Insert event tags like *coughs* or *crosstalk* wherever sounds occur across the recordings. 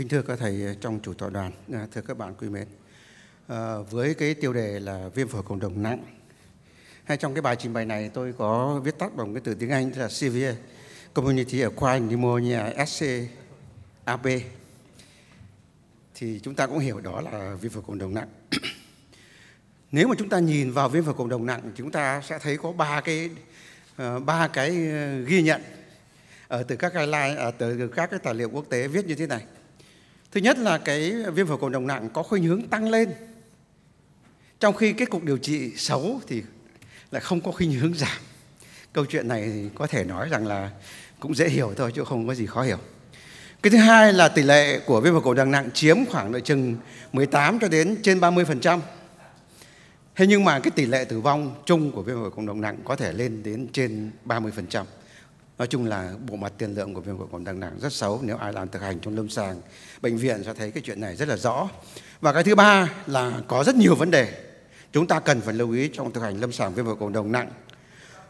Kính thưa các thầy ờ, trong chủ tọa đoàn, ờ, thưa các bạn quý mến, à, với cái tiêu đề là viêm phổi cộng đồng nặng, hay trong cái bài trình bày này tôi có viết tắt bằng cái từ tiếng Anh là severe community acquired pneumonia SCAP thì chúng ta cũng hiểu đó là viêm phổi cộng đồng nặng. *coughs* Nếu mà chúng ta nhìn vào viêm phổi cộng đồng nặng chúng ta sẽ thấy có ba cái ba cái ghi nhận ở từ các guideline ở à, từ các cái tài liệu quốc tế viết như thế này Thứ nhất là cái viêm phổi cộng đồng nặng có khuynh hướng tăng lên. Trong khi kết cục điều trị xấu thì lại không có khuynh hướng giảm. Câu chuyện này có thể nói rằng là cũng dễ hiểu thôi chứ không có gì khó hiểu. Cái thứ hai là tỷ lệ của viêm phổi cộng đồng nặng chiếm khoảng độ chừng 18 cho đến trên 30%. Thế nhưng mà cái tỷ lệ tử vong chung của viêm phổi cộng đồng nặng có thể lên đến trên 30%. Nói chung là bộ mặt tiền lượng của viêm phổi còm đằng nặng rất xấu nếu ai làm thực hành trong lâm sàng bệnh viện sẽ thấy cái chuyện này rất là rõ. Và cái thứ ba là có rất nhiều vấn đề chúng ta cần phải lưu ý trong thực hành lâm sàng viêm phổi cộng đồng nặng.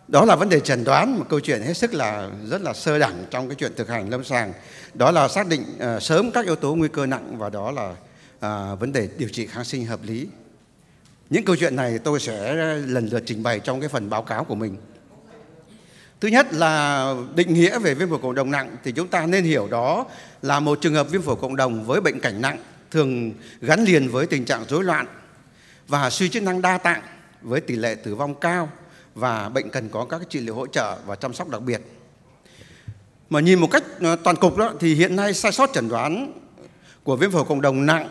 Đó là vấn đề chẩn đoán một câu chuyện hết sức là rất là sơ đẳng trong cái chuyện thực hành lâm sàng. Đó là xác định uh, sớm các yếu tố nguy cơ nặng và đó là uh, vấn đề điều trị kháng sinh hợp lý. Những câu chuyện này tôi sẽ lần lượt trình bày trong cái phần báo cáo của mình. Thứ nhất là định nghĩa về viêm phổi cộng đồng nặng thì chúng ta nên hiểu đó là một trường hợp viêm phổi cộng đồng với bệnh cảnh nặng thường gắn liền với tình trạng rối loạn và suy chức năng đa tạng với tỷ lệ tử vong cao và bệnh cần có các trị liệu hỗ trợ và chăm sóc đặc biệt. Mà nhìn một cách ờ, toàn cục đó thì hiện nay sai sót chẩn đoán của viêm phổi cộng đồng nặng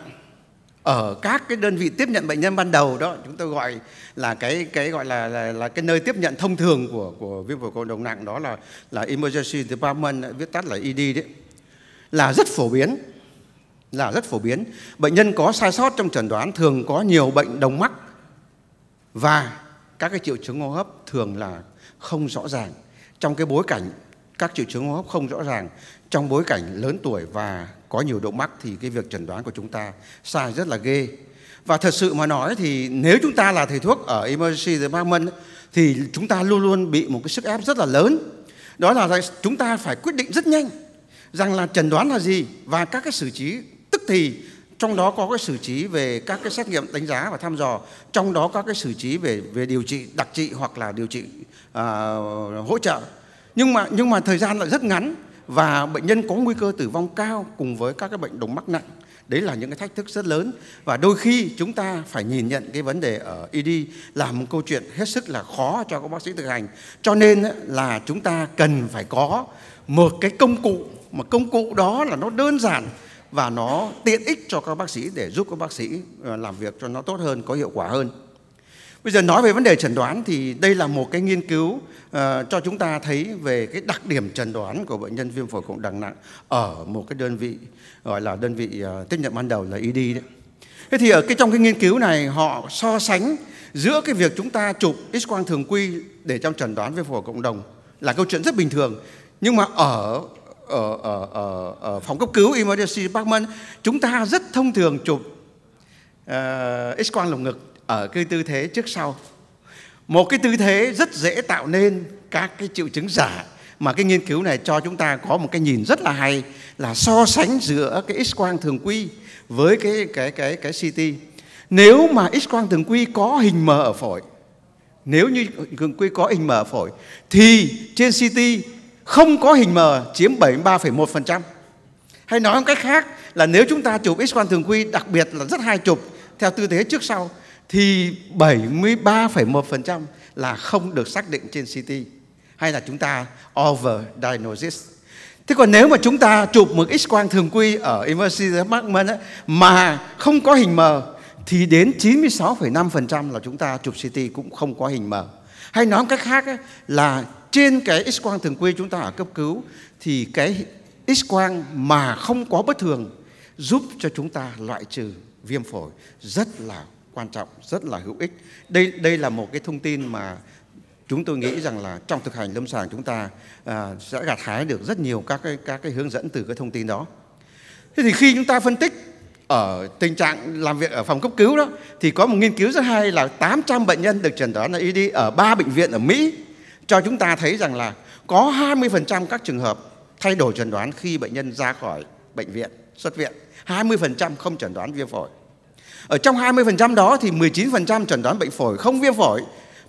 ở các cái đơn vị tiếp nhận bệnh nhân ban đầu đó chúng tôi gọi là cái cái gọi là là, là cái nơi tiếp nhận thông thường của của viêm phổi cộng đồng nặng đó là là emergency department viết tắt là ED đấy là rất phổ biến là rất phổ biến bệnh nhân có sai sót trong chẩn đoán thường có nhiều bệnh đồng mắc và các cái triệu chứng hô hấp thường là không rõ ràng trong cái bối cảnh các triệu chứng hô hấp không rõ ràng trong bối cảnh lớn tuổi và có nhiều độ mắc thì cái việc chẩn đoán của chúng ta sai rất là ghê và thật sự mà nói thì nếu chúng ta là thầy thuốc ở emergency department thì chúng ta luôn luôn bị một cái sức ép rất là lớn đó là chúng ta phải quyết định rất nhanh rằng là chẩn đoán là gì và các cái xử trí tức thì trong đó có cái xử trí về các cái xét nghiệm đánh giá và thăm dò trong đó có cái xử trí về về điều trị đặc trị hoặc là điều trị uh, hỗ trợ nhưng mà nhưng mà thời gian lại rất ngắn và bệnh nhân có nguy cơ tử vong cao cùng với các cái bệnh đồng mắc nặng. Đấy là những cái thách thức rất lớn và đôi khi chúng ta phải nhìn nhận cái vấn đề ở ED là một câu chuyện hết sức là khó cho các bác sĩ thực hành. Cho nên là chúng ta cần phải có một cái công cụ mà công cụ đó là nó đơn giản và nó tiện ích cho các bác sĩ để giúp các bác sĩ ờ, làm việc cho nó tốt hơn, có hiệu quả hơn. Bây giờ nói về vấn đề chẩn đoán thì đây là một cái nghiên cứu uh, cho chúng ta thấy về cái đặc điểm chẩn đoán của bệnh nhân viêm phổi cộng đẳng nặng ở một cái đơn vị gọi là đơn vị uh, tiếp nhận ban đầu là ED đấy. Thế thì ở cái trong cái nghiên cứu này họ so sánh giữa cái việc chúng ta chụp X quang thường quy để trong chẩn đoán viêm phổi cộng đồng là câu chuyện rất bình thường nhưng mà ở ở ở ở, ở phòng cấp cứu emergency department chúng ta rất thông thường chụp uh, X quang lồng ngực ở cái tư thế trước sau một cái tư thế rất dễ tạo nên các cái triệu chứng giả mà cái nghiên cứu này cho chúng ta có một cái nhìn rất là hay là so sánh giữa cái x quang thường quy với cái cái cái cái CT. Nếu mà x quang thường quy có hình mờ ở phổi, nếu như thường quy có hình mờ ở phổi thì trên CT không có hình mờ chiếm 73,1%. Hay nói một cách khác là nếu chúng ta chụp x quang thường quy đặc biệt là rất hay chụp theo tư thế trước sau thì 73,1% là không được xác định trên CT hay là chúng ta over diagnosis. Thế còn nếu mà chúng ta chụp một x-quang thường quy ở emergency department ấy, mà không có hình mờ thì đến 96,5% là chúng ta chụp CT cũng không có hình mờ. Hay nói một cách khác ấy, là trên cái x-quang thường quy chúng ta ở cấp cứu thì cái x-quang mà không có bất thường giúp cho chúng ta loại trừ viêm phổi rất là quan trọng rất là hữu ích đây đây là một cái thông tin mà chúng tôi nghĩ rằng là trong thực hành lâm sàng chúng ta à, sẽ gặt hái được rất nhiều các cái các cái hướng dẫn từ cái thông tin đó thế thì khi chúng ta phân tích ở tình trạng làm việc ở phòng cấp cứu đó thì có một nghiên cứu rất hay là 800 bệnh nhân được chẩn đoán là ED ở ba bệnh viện ở Mỹ cho chúng ta thấy rằng là có 20% các trường hợp thay đổi chẩn đoán khi bệnh nhân ra khỏi bệnh viện, xuất viện. 20% không chẩn đoán viêm phổi. Ở trong 20% đó thì 19% chẩn đoán bệnh phổi không viêm phổi,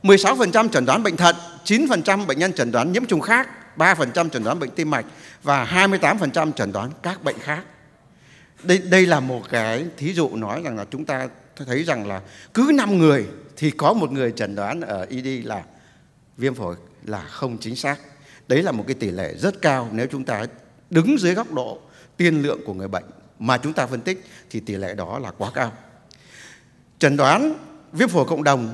16% chẩn đoán bệnh thận, 9% bệnh nhân chẩn đoán nhiễm trùng khác, 3% chẩn đoán bệnh tim mạch và 28% chẩn đoán các bệnh khác. Đây đây là một cái thí dụ nói rằng là chúng ta thấy rằng là cứ 5 người thì có một người chẩn đoán ở ED là viêm phổi là không chính xác. Đấy là một cái tỷ lệ rất cao nếu chúng ta đứng dưới góc độ tiên lượng của người bệnh mà chúng ta phân tích thì tỷ lệ đó là quá cao chẩn đoán viêm phổi cộng đồng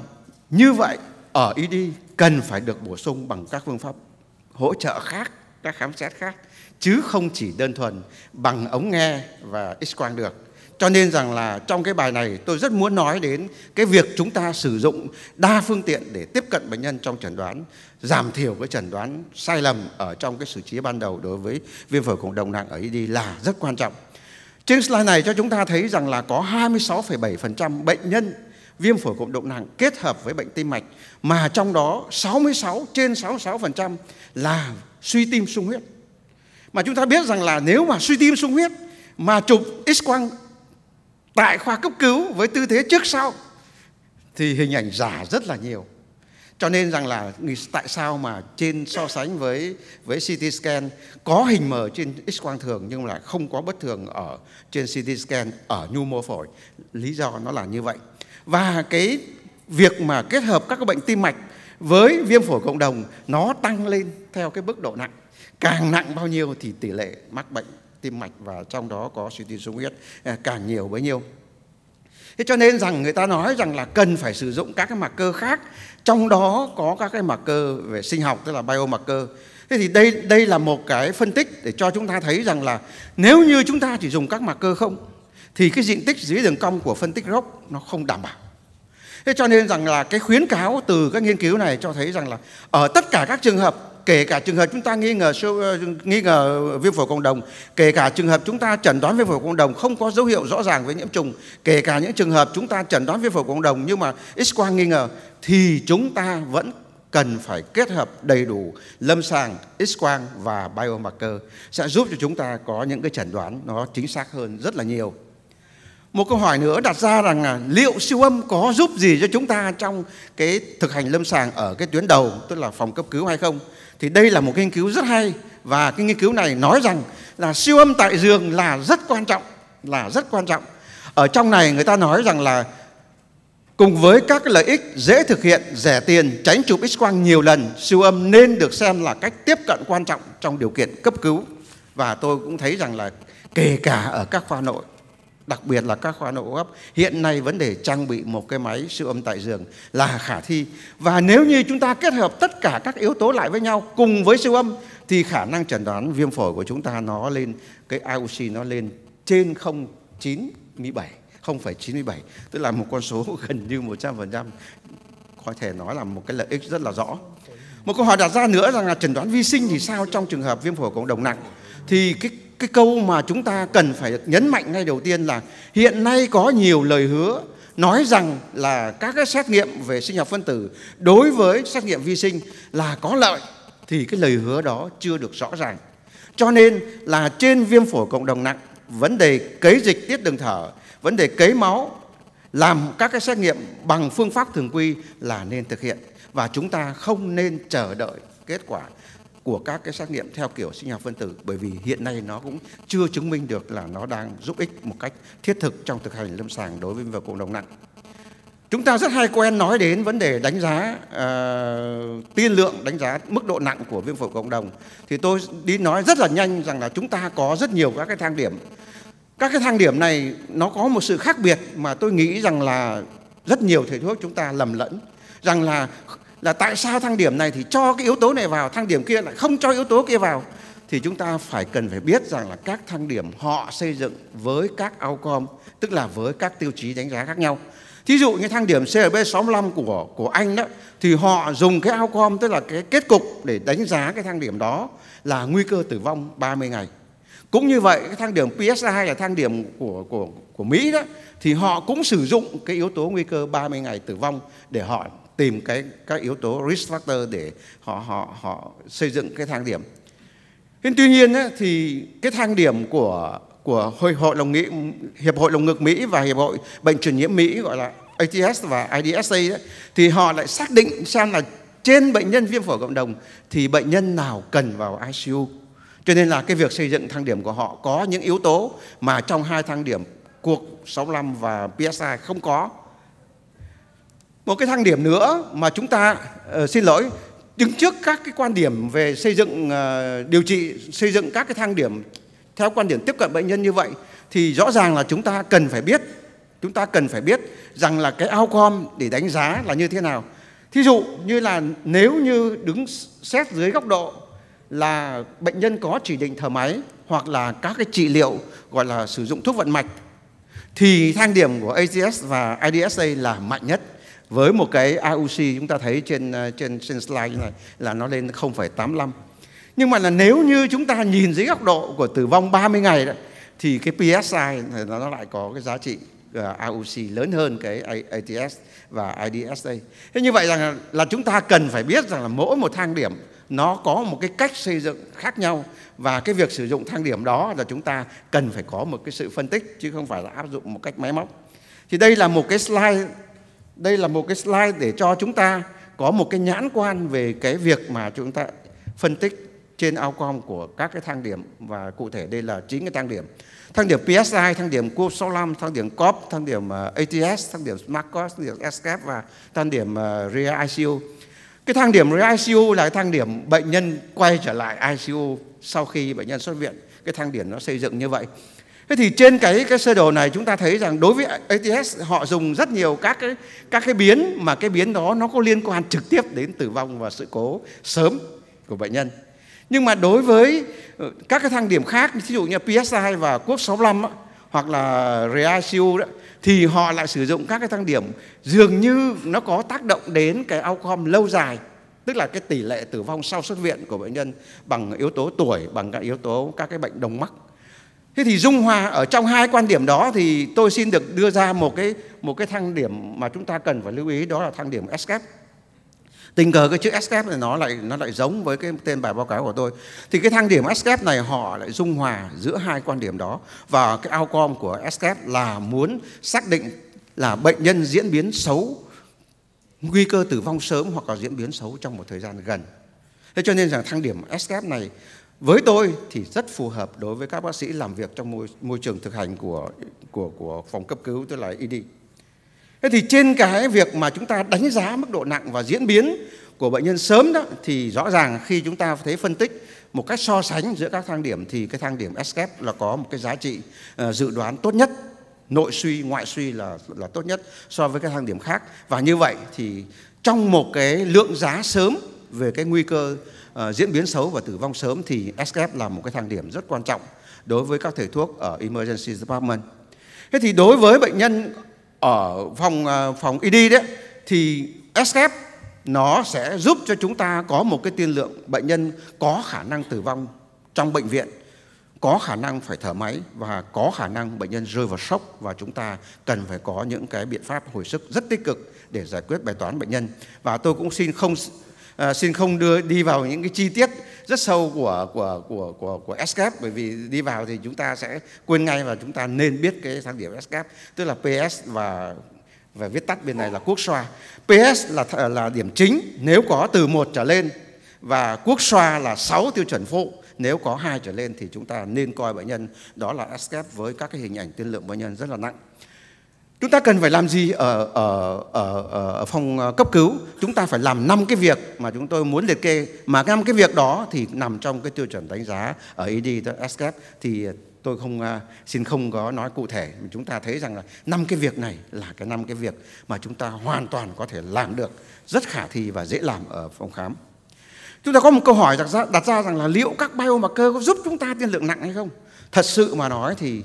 như vậy ở ED cần phải được bổ sung bằng các phương pháp hỗ trợ khác, các khám xét khác chứ không chỉ đơn thuần bằng ống nghe và x-quang được. Cho nên rằng là trong cái bài này tôi rất muốn nói đến cái việc chúng ta sử dụng đa phương tiện để tiếp cận bệnh nhân trong chẩn đoán, giảm thiểu cái chẩn đoán sai lầm ở trong cái xử trí ban đầu đối với viêm phổi cộng đồng nặng ở ED là rất quan trọng. Trên slide này cho chúng ta thấy rằng là có 26,7% bệnh nhân viêm phổi cộng động nặng kết hợp với bệnh tim mạch mà trong đó 66 trên 66% là suy tim sung huyết. Mà chúng ta biết rằng là nếu mà suy tim sung huyết mà chụp x-quang tại khoa cấp cứu với tư thế trước sau thì hình ảnh giả rất là nhiều cho nên rằng là tại sao mà trên so sánh với với CT scan có hình mờ trên X quang thường nhưng lại không có bất thường ở trên CT scan ở nhu mô phổi lý do nó là như vậy và cái việc mà kết hợp các bệnh tim mạch với viêm phổi cộng đồng nó tăng lên theo cái mức độ nặng càng nặng bao nhiêu thì tỷ lệ mắc bệnh tim mạch và trong đó có suy tim sung huyết à, càng nhiều bấy nhiêu Thế cho nên rằng người ta nói rằng là cần phải sử dụng các cái mặt cơ khác trong đó có các cái mặt cơ về sinh học tức là bio mặt cơ thế thì đây đây là một cái phân tích để cho chúng ta thấy rằng là nếu như chúng ta chỉ dùng các mặt cơ không thì cái diện tích dưới đường cong của phân tích gốc nó không đảm bảo thế cho nên rằng là cái khuyến cáo từ các nghiên cứu này cho thấy rằng là ở tất cả các trường hợp kể cả trường hợp chúng ta nghi ngờ siêu, ờ, nghi ngờ viêm phổi cộng đồng, kể cả trường hợp chúng ta chẩn đoán viêm phổi cộng đồng không có dấu hiệu rõ ràng về nhiễm trùng, kể cả những trường hợp chúng ta chẩn đoán viêm phổi cộng đồng nhưng mà x quang nghi ngờ thì chúng ta vẫn cần phải kết hợp đầy đủ lâm sàng, X quang và biomarker sẽ giúp cho chúng ta có những cái chẩn đoán nó chính xác hơn rất là nhiều một câu hỏi nữa đặt ra rằng là liệu siêu âm có giúp gì cho chúng ta trong cái thực hành lâm sàng ở cái tuyến đầu tức là phòng cấp cứu hay không thì đây là một nghiên cứu rất hay và cái nghiên cứu này nói rằng là siêu âm tại giường là rất quan trọng là rất quan trọng ở trong này người ta nói rằng là cùng với các lợi ích dễ thực hiện rẻ tiền tránh chụp x quang nhiều lần siêu âm nên được xem là cách tiếp cận quan trọng trong điều kiện cấp cứu và tôi cũng thấy rằng là kể cả ở các khoa nội đặc biệt là các khoa nội hô hấp hiện nay vấn đề trang bị một cái máy siêu âm tại giường là khả thi và nếu như chúng ta kết hợp tất cả các yếu tố lại với nhau cùng với siêu âm thì khả năng chẩn đoán viêm phổi của chúng ta nó lên cái IOC nó lên trên 097 0,97 tức là một con số *laughs* gần như 100% có thể nói là một cái lợi ích rất là rõ một câu hỏi đặt ra nữa rằng là chẩn đoán vi sinh thì sao trong trường hợp viêm phổi cộng đồng nặng thì cái cái câu mà chúng ta cần phải nhấn mạnh ngay đầu tiên là hiện nay có nhiều lời hứa nói rằng là các cái xét nghiệm về sinh học phân tử đối với xét nghiệm vi sinh là có lợi thì cái lời hứa đó chưa được rõ ràng. Cho nên là trên viêm phổi cộng đồng nặng, vấn đề cấy dịch tiết đường thở, vấn đề cấy máu, làm các cái xét nghiệm bằng phương pháp thường quy là nên thực hiện và chúng ta không nên chờ đợi kết quả của các cái xét nghiệm theo kiểu sinh học phân tử bởi vì hiện nay nó cũng chưa chứng minh được là nó đang giúp ích một cách thiết thực trong thực hành lâm sàng đối với vào cộng đồng nặng. Chúng ta rất hay quen nói đến vấn đề đánh giá uh, tiên lượng, đánh giá mức độ nặng của viêm phổi cộng đồng. Thì tôi đi nói rất là nhanh rằng là chúng ta có rất nhiều các cái thang điểm. Các cái thang điểm này nó có một sự khác biệt mà tôi nghĩ rằng là rất nhiều thầy thuốc chúng ta lầm lẫn rằng là là tại sao thang điểm này thì cho cái yếu tố này vào thang điểm kia lại không cho yếu tố kia vào thì chúng ta phải cần phải biết rằng là các thang điểm họ xây dựng với các outcome tức là với các tiêu chí đánh giá khác nhau thí dụ như thang điểm CRB65 của của Anh đó thì họ dùng cái outcome tức là cái kết cục để đánh giá cái thang điểm đó là nguy cơ tử vong 30 ngày cũng như vậy cái thang điểm PSA 2 là thang điểm của của của Mỹ đó thì họ cũng sử dụng cái yếu tố nguy cơ 30 ngày tử vong để họ tìm cái các yếu tố risk factor để họ họ họ xây dựng cái thang điểm. Nhưng tuy nhiên ấy, thì cái thang điểm của của hội hội lồng nghị hiệp hội lồng ngực Mỹ và hiệp hội bệnh truyền nhiễm Mỹ gọi là ATS và IDSA ấy, thì họ lại xác định xem là trên bệnh nhân viêm phổi cộng đồng thì bệnh nhân nào cần vào ICU. Cho nên là cái việc xây dựng thang điểm của họ có những yếu tố mà trong hai thang điểm cuộc 65 và PSI không có một cái thang điểm nữa mà chúng ta uh, xin lỗi đứng trước các cái quan điểm về xây dựng uh, điều trị xây dựng các cái thang điểm theo quan điểm tiếp cận bệnh nhân như vậy thì rõ ràng là chúng ta cần phải biết chúng ta cần phải biết rằng là cái outcome để đánh giá là như thế nào thí dụ như là nếu như đứng xét dưới góc độ là bệnh nhân có chỉ định thở máy hoặc là các cái trị liệu gọi là sử dụng thuốc vận mạch thì thang điểm của ACS và IDSA là mạnh nhất với một cái AUC chúng ta thấy trên à, trên trên slide này là nó lên 0,85 nhưng mà là nếu như chúng ta nhìn dưới góc độ của tử vong 30 ngày đấy thì cái PSI nó lại có cái giá trị à, AUC lớn hơn cái ATS và IDSA. Thế như vậy rằng là, là chúng ta cần phải biết rằng là mỗi một thang điểm nó có một cái cách xây dựng khác nhau và cái việc sử dụng thang điểm đó là chúng ta cần phải có một cái sự phân tích chứ không phải là áp dụng một cách máy móc. Thì đây là một cái slide đây là một cái slide để cho chúng ta có một cái nhãn quan về cái việc mà chúng ta phân tích trên outcome của các cái thang điểm và cụ thể đây là chín cái thang điểm. Thang điểm PSI, thang điểm Coop 65, thang điểm COP, thang điểm ờ, ATS, thang điểm Smart thang điểm SCAP và thang điểm ờ, REA ICU. Cái thang điểm REA ICU là cái thang điểm bệnh nhân quay trở lại ICU sau khi bệnh nhân xuất viện. Cái thang điểm nó xây dựng như vậy. Thế thì trên cái cái sơ đồ này chúng ta thấy rằng đối với ATS họ dùng rất nhiều các cái các cái biến mà cái biến đó nó có liên quan trực tiếp đến tử vong và sự cố sớm của bệnh nhân. Nhưng mà đối với ờ, các cái thang điểm khác, ví dụ như PSI và Quốc 65 á, hoặc là REICU đó, thì họ lại sử dụng các cái thang điểm dường như nó có tác động đến cái outcome lâu dài tức là cái tỷ lệ tử vong sau xuất viện của bệnh nhân bằng yếu tố tuổi bằng các yếu tố các cái bệnh đồng mắc Thế thì dung hòa ở trong hai quan điểm đó thì tôi xin được đưa ra một cái một cái thang điểm mà chúng ta cần phải lưu ý đó là thang điểm SKEP. Tình cờ cái chữ SKEP này nó lại nó lại giống với cái tên bài báo cáo của tôi. Thì cái thang điểm SKEP này họ lại dung hòa giữa hai quan điểm đó và cái outcome của SKEP là muốn xác định là bệnh nhân diễn biến xấu nguy cơ tử vong sớm hoặc là diễn biến xấu trong một thời gian gần. Thế cho nên rằng thang điểm SKEP này với tôi thì rất phù hợp đối với các bác sĩ làm việc trong môi, môi trường thực hành của của của phòng cấp cứu tức là ED. Thế thì trên cái việc mà chúng ta đánh giá mức độ nặng và diễn biến của bệnh nhân sớm đó thì rõ ràng khi chúng ta thấy phân tích một cách so sánh giữa các thang điểm thì cái thang điểm SCAP e là có một cái giá trị uh, dự đoán tốt nhất nội suy ngoại suy là là tốt nhất so với các thang điểm khác và như vậy thì trong một cái lượng giá sớm về cái nguy cơ Ờ, diễn biến xấu và tử vong sớm thì SF là một cái thang điểm rất quan trọng đối với các thể thuốc ở emergency department. Thế thì đối với bệnh nhân ở phòng ờ, phòng ED đấy thì SF nó sẽ giúp cho chúng ta có một cái tiên lượng bệnh nhân có khả năng tử vong trong bệnh viện có khả năng phải thở máy và có khả năng bệnh nhân rơi vào sốc và chúng ta cần phải có những cái biện pháp hồi sức rất tích cực để giải quyết bài toán bệnh nhân. Và tôi cũng xin không à, xin không đưa đi vào những cái chi tiết rất sâu của của của của của SCAP bởi vì đi vào thì chúng ta sẽ quên ngay và chúng ta nên biết cái thang điểm SCAP tức là PS và và viết tắt bên này là quốc xoa. PS là là điểm chính nếu có từ một trở lên và quốc xoa là 6 tiêu chuẩn phụ nếu có hai trở lên thì chúng ta nên coi bệnh nhân đó là SCAP với các cái hình ảnh tiên lượng bệnh nhân rất là nặng. Chúng ta cần phải làm gì ở, ở, ở, ở phòng ờ, cấp cứu? Chúng ta phải làm năm cái việc mà chúng tôi muốn liệt kê. Mà năm cái việc đó thì nằm trong cái tiêu chuẩn đánh giá ở ED, SCAP. E thì ờ, tôi không ờ, xin không có nói cụ thể. Chúng ta thấy rằng là năm cái việc này là cái năm cái việc mà chúng ta hoàn toàn có thể làm được. Rất khả thi và dễ làm ở phòng khám. Chúng ta có một câu hỏi đặt ra, đặt ra rằng là liệu các biomarker có giúp chúng ta tiên lượng nặng hay không? Thật sự mà nói thì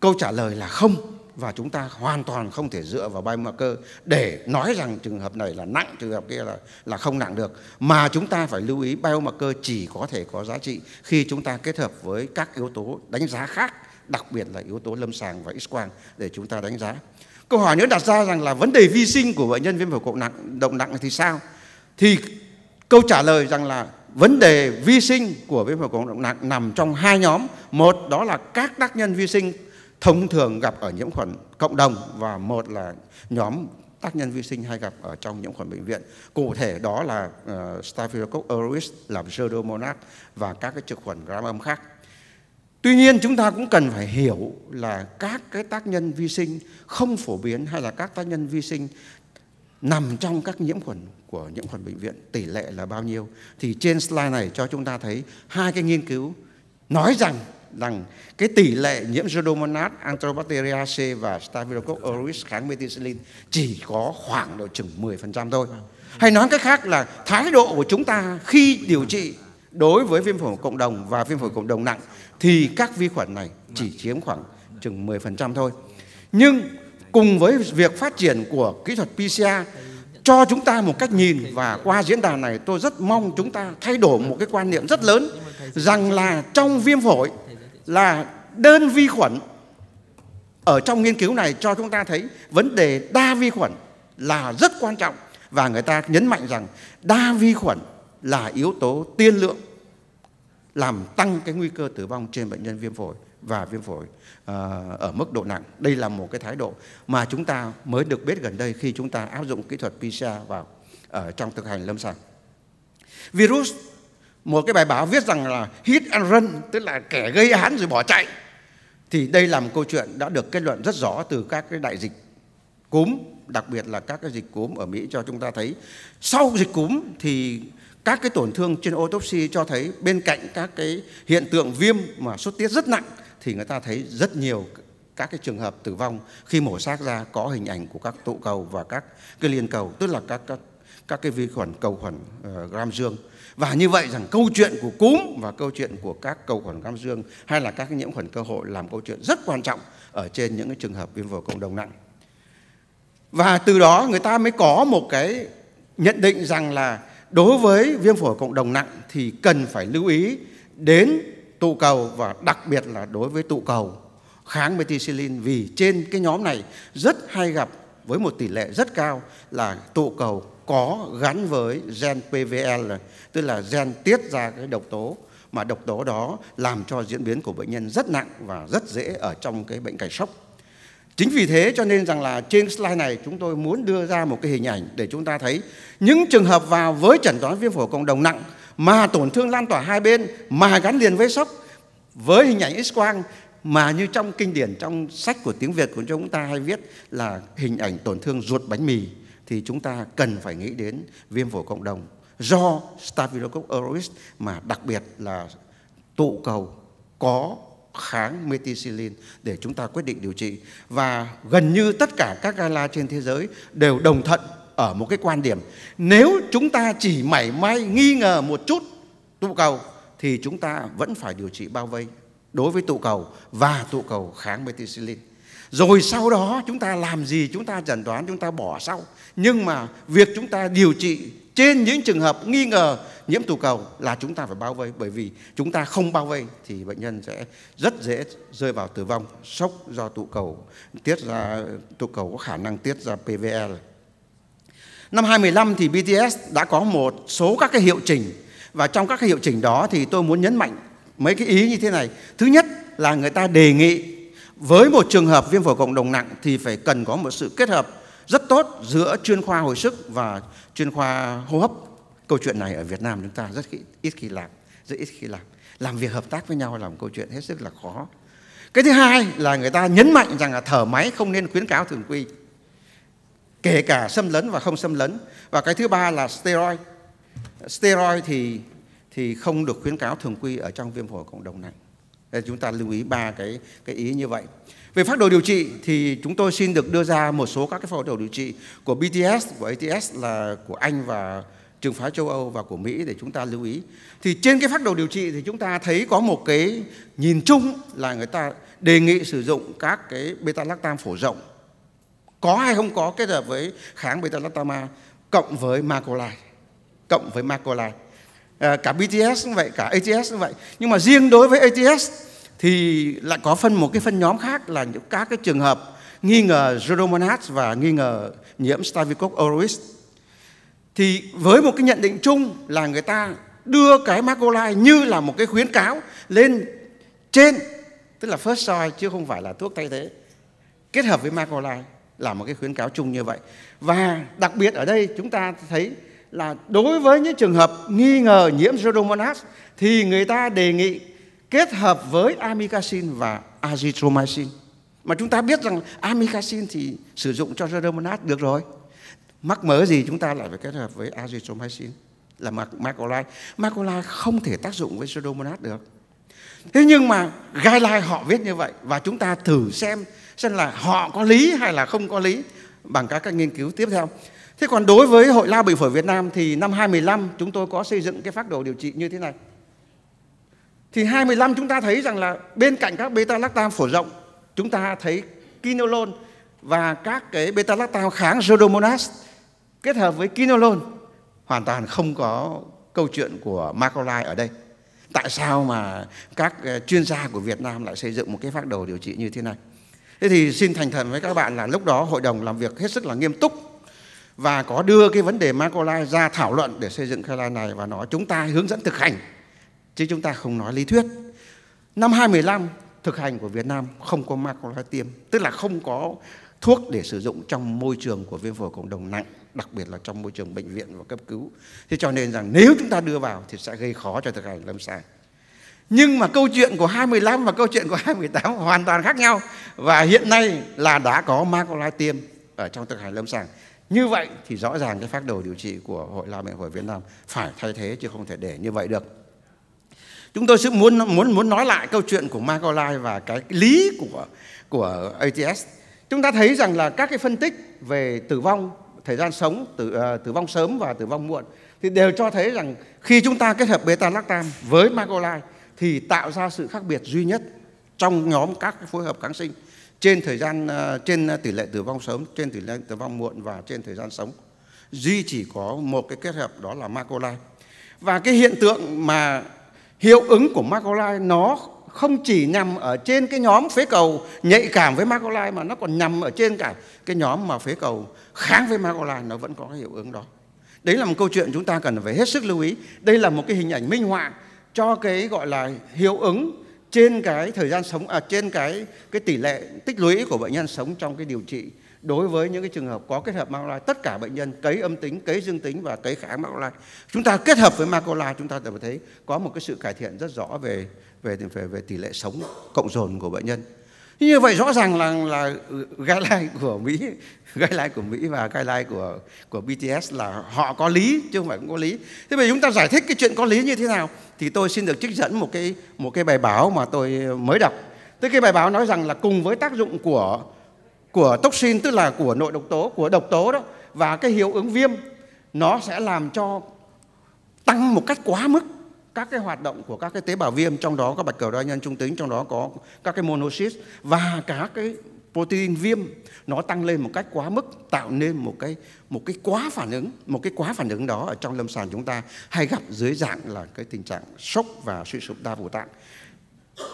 câu trả lời là không và chúng ta hoàn toàn không thể dựa vào biomarker để nói rằng trường hợp này là nặng, trường hợp kia là là không nặng được. Mà chúng ta phải lưu ý biomarker chỉ có thể có giá trị khi chúng ta kết hợp với các yếu tố đánh giá khác, đặc biệt là yếu tố lâm sàng và x-quang để chúng ta đánh giá. Câu hỏi nếu đặt ra rằng là vấn đề vi sinh của bệnh nhân viêm phổi cổ nặng động nặng thì sao? Thì câu trả lời rằng là vấn đề vi sinh của viêm phổi cổ động nặng nằm trong hai nhóm. Một đó là các tác nhân vi sinh thông thường gặp ở nhiễm khuẩn cộng đồng và một là nhóm tác nhân vi sinh hay gặp ở trong nhiễm khuẩn bệnh viện. Cụ thể đó là uh, Staphylococcus aureus là Pseudomonas và các cái trực khuẩn gram âm khác. Tuy nhiên chúng ta cũng cần phải hiểu là các cái tác nhân vi sinh không phổ biến hay là các tác nhân vi sinh nằm trong các nhiễm khuẩn của nhiễm khuẩn bệnh viện tỷ lệ là bao nhiêu thì trên slide này cho chúng ta thấy hai cái nghiên cứu nói rằng rằng cái tỷ lệ nhiễm Pseudomonas Enterobacteria C và Staphylococcus aureus kháng methicillin chỉ có khoảng độ chừng 10% thôi. Hay nói cách khác là thái độ của chúng ta khi điều trị đối với viêm phổi cộng đồng và viêm phổi cộng đồng nặng thì các vi khuẩn này chỉ chiếm khoảng chừng 10% thôi. Nhưng cùng với việc phát triển của kỹ thuật PCR cho chúng ta một cách nhìn và qua diễn đàn này tôi rất mong chúng ta thay đổi một cái quan niệm rất lớn rằng là trong viêm phổi là đơn vi khuẩn ở trong nghiên cứu này cho chúng ta thấy vấn đề đa vi khuẩn là rất quan trọng và người ta nhấn mạnh rằng đa vi khuẩn là yếu tố tiên lượng làm tăng cái nguy cơ tử vong trên bệnh nhân viêm phổi và viêm phổi ờ, ở mức độ nặng. Đây là một cái thái độ mà chúng ta mới được biết gần đây khi chúng ta áp dụng kỹ thuật PCR vào ở trong thực hành lâm sàng. Virus một cái bài báo viết rằng là hit and run tức là kẻ gây án rồi bỏ chạy thì đây là một câu chuyện đã được kết luận rất rõ từ các cái đại dịch cúm đặc biệt là các cái dịch cúm ở Mỹ cho chúng ta thấy sau dịch cúm thì các cái tổn thương trên autopsy cho thấy bên cạnh các cái hiện tượng viêm mà xuất tiết rất nặng thì người ta thấy rất nhiều các cái trường hợp tử vong khi mổ xác ra có hình ảnh của các tụ cầu và các cái liên cầu tức là các các các cái vi khuẩn cầu khuẩn uh, gram dương và như vậy rằng câu chuyện của cúm và câu chuyện của các cầu khuẩn gram dương hay là các nhiễm khuẩn cơ hội làm câu chuyện rất quan trọng ở trên những cái trường hợp viêm phổi cộng đồng nặng. Và từ đó người ta mới có một cái nhận định rằng là đối với viêm phổi cộng đồng nặng thì cần phải lưu ý đến tụ cầu và đặc biệt là đối với tụ cầu kháng methicillin vì trên cái nhóm này rất hay gặp với một tỷ lệ rất cao là tụ cầu có gắn với gen PVL, tức là gen tiết ra cái độc tố mà độc tố đó làm cho diễn biến của bệnh nhân rất nặng và rất dễ ở trong cái bệnh cảnh sốc. Chính vì thế cho nên rằng là trên slide này chúng tôi muốn đưa ra một cái hình ảnh để chúng ta thấy những trường hợp vào với chẩn đoán viêm phổi cộng đồng nặng mà tổn thương lan tỏa hai bên mà gắn liền với sốc với hình ảnh X quang mà như trong kinh điển trong sách của tiếng Việt của chúng ta hay viết là hình ảnh tổn thương ruột bánh mì thì chúng ta cần phải nghĩ đến viêm phổi cộng đồng do Staphylococcus aureus mà đặc biệt là tụ cầu có kháng methicillin để chúng ta quyết định điều trị và gần như tất cả các gala trên thế giới đều đồng thuận ở một cái quan điểm nếu chúng ta chỉ mảy may nghi ngờ một chút tụ cầu thì chúng ta vẫn phải điều trị bao vây đối với tụ cầu và tụ cầu kháng methicillin. Rồi sau đó chúng ta làm gì chúng ta chẩn đoán chúng ta bỏ sau. Nhưng mà việc chúng ta điều trị trên những trường hợp nghi ngờ nhiễm tụ cầu là chúng ta phải bao vây bởi vì chúng ta không bao vây thì bệnh nhân sẽ rất dễ rơi vào tử vong sốc do tụ cầu tiết ra tụ cầu có khả năng tiết ra PVL. Năm 2015 thì BTS đã có một số các cái hiệu chỉnh và trong các cái hiệu chỉnh đó thì tôi muốn nhấn mạnh mấy cái ý như thế này. Thứ nhất là người ta đề nghị với một trường hợp viêm phổi cộng đồng nặng thì phải cần có một sự kết hợp rất tốt giữa chuyên khoa hồi sức và chuyên khoa hô hấp. Câu chuyện này ở Việt Nam chúng ta rất ít khi làm, rất ít khi làm. Làm việc hợp tác với nhau là một câu chuyện hết sức là khó. Cái thứ hai là người ta nhấn mạnh rằng là thở máy không nên khuyến cáo thường quy. Kể cả xâm lấn và không xâm lấn. Và cái thứ ba là steroid. Steroid thì thì không được khuyến cáo thường quy ở trong viêm phổi cộng đồng nặng. Nên chúng ta lưu ý ba cái cái ý như vậy. Về phác đồ điều trị thì chúng tôi xin được đưa ra một số các cái phác đồ điều trị của BTS, của ATS là của Anh và trường phái châu Âu và của Mỹ để chúng ta lưu ý. Thì trên cái phác đồ điều trị thì chúng ta thấy có một cái nhìn chung là người ta đề nghị sử dụng các cái beta lactam phổ rộng. Có hay không có kết hợp với kháng beta lactama cộng với macolai, cộng với macolai Ờ, cả BTS cũng vậy cả ATS cũng vậy nhưng mà riêng đối với ATS thì lại có phân một cái phân nhóm khác là những các cái trường hợp nghi ngờ Pseudomonas và nghi ngờ nhiễm Staphylococcus aureus thì với một cái nhận định chung là người ta đưa cái Macolai như là một cái khuyến cáo lên trên tức là first choice chứ không phải là thuốc thay thế kết hợp với Macolai là một cái khuyến cáo chung như vậy và đặc biệt ở đây chúng ta thấy là đối với những trường hợp nghi ngờ nhiễm Pseudomonas thì người ta đề nghị kết hợp với amikacin và azithromycin. Mà chúng ta biết rằng amikacin thì sử dụng cho Pseudomonas được rồi. Mắc mớ gì chúng ta lại phải kết hợp với azithromycin là macrolide. Macrolide không thể tác dụng với Pseudomonas được. Thế nhưng mà gai lai họ viết như vậy và chúng ta thử xem xem là họ có lý hay là không có lý bằng các, các nghiên cứu tiếp theo. Thế còn đối với Hội Lao Bệnh Phổi Việt Nam thì năm 2015 chúng tôi có xây dựng cái phác đồ điều trị như thế này. Thì 2015 chúng ta thấy rằng là bên cạnh các beta lactam phổ rộng, chúng ta thấy kinolon và các cái beta lactam kháng rhodomonas kết hợp với kinolon hoàn toàn không có câu chuyện của macrolide ở đây. Tại sao mà các ờ, chuyên gia của Việt Nam lại xây dựng một cái phác đồ điều trị như thế này? Thế thì xin thành thần với các bạn là lúc đó hội đồng làm việc hết sức là nghiêm túc và có đưa cái vấn đề Marcolai ra thảo luận để xây dựng Kalan này và nói chúng ta hướng dẫn thực hành chứ chúng ta không nói lý thuyết. Năm 2015 thực hành của Việt Nam không có Marcolai tiêm, tức là không có thuốc để sử dụng trong môi trường của viêm phổi cộng đồng nặng, đặc biệt là trong môi trường bệnh viện và cấp cứu. Thế cho nên rằng nếu chúng ta đưa vào thì sẽ gây khó cho thực hành lâm sàng. Nhưng mà câu chuyện của 25 và câu chuyện của 2018 hoàn toàn khác nhau. Và hiện nay là đã có Marcolai tiêm ở trong thực hành lâm sàng. Như vậy thì rõ ràng cái phác đồ điều trị của Hội Lao Bệnh Hội Việt Nam phải thay thế chứ không thể để như vậy được. Chúng tôi sẽ muốn muốn muốn nói lại câu chuyện của Marco và cái lý của của ATS. Chúng ta thấy rằng là các cái phân tích về tử vong, thời gian sống, tử, uh, tử vong sớm và tử vong muộn thì đều cho thấy rằng khi chúng ta kết hợp beta lactam với Marco thì tạo ra sự khác biệt duy nhất trong nhóm các phối hợp kháng sinh trên thời gian ờ, trên ờ, tỷ lệ tử vong sớm, trên tỷ lệ tử vong muộn và trên thời gian sống. Duy chỉ có một cái kết hợp đó là Macaulay. Và cái hiện tượng mà hiệu ứng của Macaulay nó không chỉ nằm ở trên cái nhóm phế cầu nhạy cảm với Macaulay mà nó còn nằm ở trên cả cái nhóm mà phế cầu kháng với Macaulay nó vẫn có cái hiệu ứng đó. Đấy là một câu chuyện chúng ta cần phải hết sức lưu ý. Đây là một cái hình ảnh minh họa cho cái gọi là hiệu ứng trên cái thời gian sống à trên cái cái tỷ lệ tích lũy của bệnh nhân sống trong cái điều trị đối với những cái trường hợp có kết hợp macrolide tất cả bệnh nhân cấy âm tính cấy dương tính và cấy kháng macrolide chúng ta kết hợp với macrolide chúng ta đều thấy có một cái sự cải thiện rất rõ về về về về tỷ lệ sống cộng dồn của bệnh nhân Thế như vậy rõ ràng là là gai lai của Mỹ, gai lai của Mỹ và gai lai của của BTS là họ có lý chứ không phải cũng có lý. Thế bây chúng ta giải thích cái chuyện có lý như thế nào thì tôi xin được trích dẫn một cái một cái bài báo mà tôi mới đọc. Tức cái bài báo nói rằng là cùng với tác dụng của của toxin tức là của nội độc tố, của độc tố đó và cái hiệu ứng viêm nó sẽ làm cho tăng một cách quá mức các cái hoạt động của các cái tế bào viêm trong đó có bạch cầu đa nhân trung tính trong đó có các cái monocytes và cả cái protein viêm nó tăng lên một cách quá mức tạo nên một cái một cái quá phản ứng một cái quá phản ứng đó ở trong lâm sàng chúng ta hay gặp dưới dạng là cái tình trạng sốc và suy sụp đa phủ tạng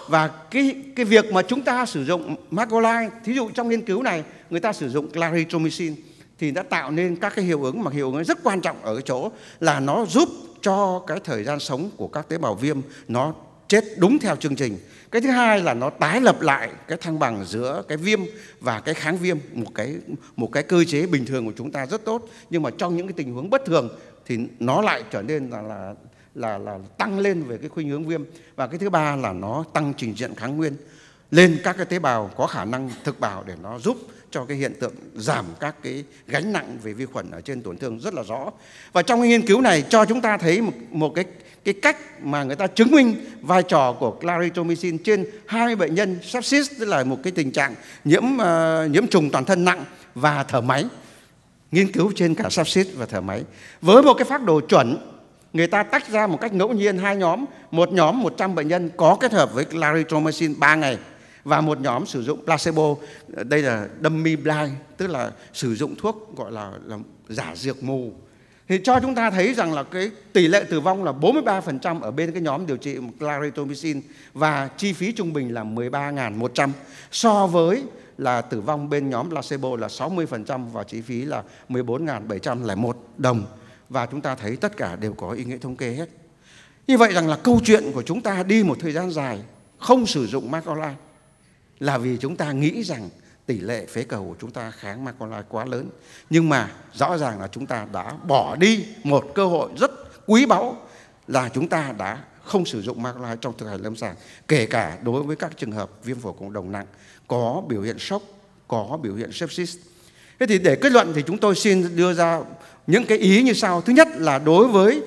và cái cái việc mà chúng ta sử dụng macrolide thí dụ trong nghiên cứu này người ta sử dụng claritromycin thì đã tạo nên các cái hiệu ứng mà hiệu ứng rất quan trọng ở cái chỗ là nó giúp cho cái thời gian sống của các tế bào viêm nó chết đúng theo chương trình cái thứ hai là nó tái lập lại cái thăng bằng giữa cái viêm và cái kháng viêm một cái một cái cơ chế bình thường của chúng ta rất tốt nhưng mà trong những cái tình huống bất thường thì nó lại trở nên là là là, là tăng lên về cái khuynh hướng viêm và cái thứ ba là nó tăng trình diện kháng nguyên lên các cái tế bào có khả năng thực bào để nó giúp cho cái hiện tượng giảm các cái gánh nặng về vi khuẩn ở trên tổn thương rất là rõ. Và trong cái nghiên cứu này cho chúng ta thấy một, một cái cái cách mà người ta chứng minh vai trò của claritomycin trên 20 bệnh nhân sepsis tức là một cái tình trạng nhiễm uh, nhiễm trùng toàn thân nặng và thở máy. Nghiên cứu trên cả sepsis và thở máy. Với một cái phác đồ chuẩn người ta tách ra một cách ngẫu nhiên hai nhóm, một nhóm 100 bệnh nhân có kết hợp với claritromycin 3 ngày và một nhóm sử dụng placebo đây là dummy blind tức là sử dụng thuốc gọi là, là giả dược mù thì cho chúng ta thấy rằng là cái tỷ lệ tử vong là 43% ở bên cái nhóm điều trị claritomycin và chi phí trung bình là 13.100 so với là tử vong bên nhóm placebo là 60% và chi phí là 14.701 đồng và chúng ta thấy tất cả đều có ý nghĩa thống kê hết. Như vậy rằng là câu chuyện của chúng ta đi một thời gian dài không sử dụng macrolide là vì chúng ta nghĩ rằng tỷ lệ phế cầu của chúng ta kháng ma quá lớn nhưng mà rõ ràng là chúng ta đã bỏ đi một cơ hội rất quý báu là chúng ta đã không sử dụng ma trong thực hành lâm sàng kể cả đối với các trường hợp viêm phổi cộng đồng nặng có biểu hiện sốc có biểu hiện sepsis thế thì để kết luận thì chúng tôi xin đưa ra những cái ý như sau thứ nhất là đối với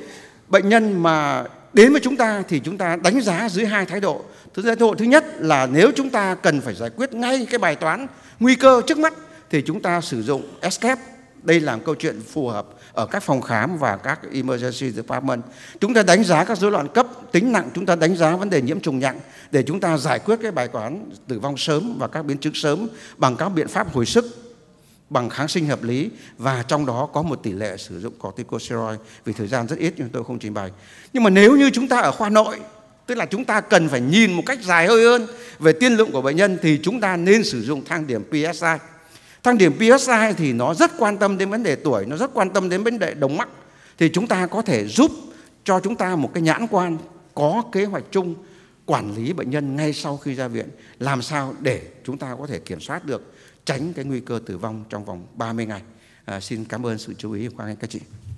bệnh nhân mà đến với chúng ta thì chúng ta đánh giá dưới hai thái độ Thực ra hội thứ nhất là nếu chúng ta cần phải giải quyết ngay cái bài toán nguy cơ trước mắt thì chúng ta sử dụng SCAP. Đây là một câu chuyện phù hợp ở các phòng khám và các emergency department. Chúng ta đánh giá các rối loạn cấp tính nặng, chúng ta đánh giá vấn đề nhiễm trùng nặng để chúng ta giải quyết cái bài toán tử vong sớm và các biến chứng sớm bằng các biện pháp hồi sức bằng kháng sinh hợp lý và trong đó có một tỷ lệ sử dụng corticosteroid vì thời gian rất ít nhưng tôi không trình bày. Nhưng mà nếu như chúng ta ở khoa nội tức là chúng ta cần phải nhìn một cách dài hơi hơn về tiên lượng của bệnh nhân thì chúng ta nên sử dụng thang điểm PSI. Thang điểm PSI thì nó rất quan tâm đến vấn đề tuổi, nó rất quan tâm đến vấn đề đồng mắc. Thì chúng ta có thể giúp cho chúng ta một cái nhãn quan có kế hoạch chung quản lý bệnh nhân ngay sau khi ra viện làm sao để chúng ta có thể kiểm soát được tránh cái nguy cơ tử vong trong vòng 30 ngày. À, xin cảm ơn sự chú ý của các anh các chị.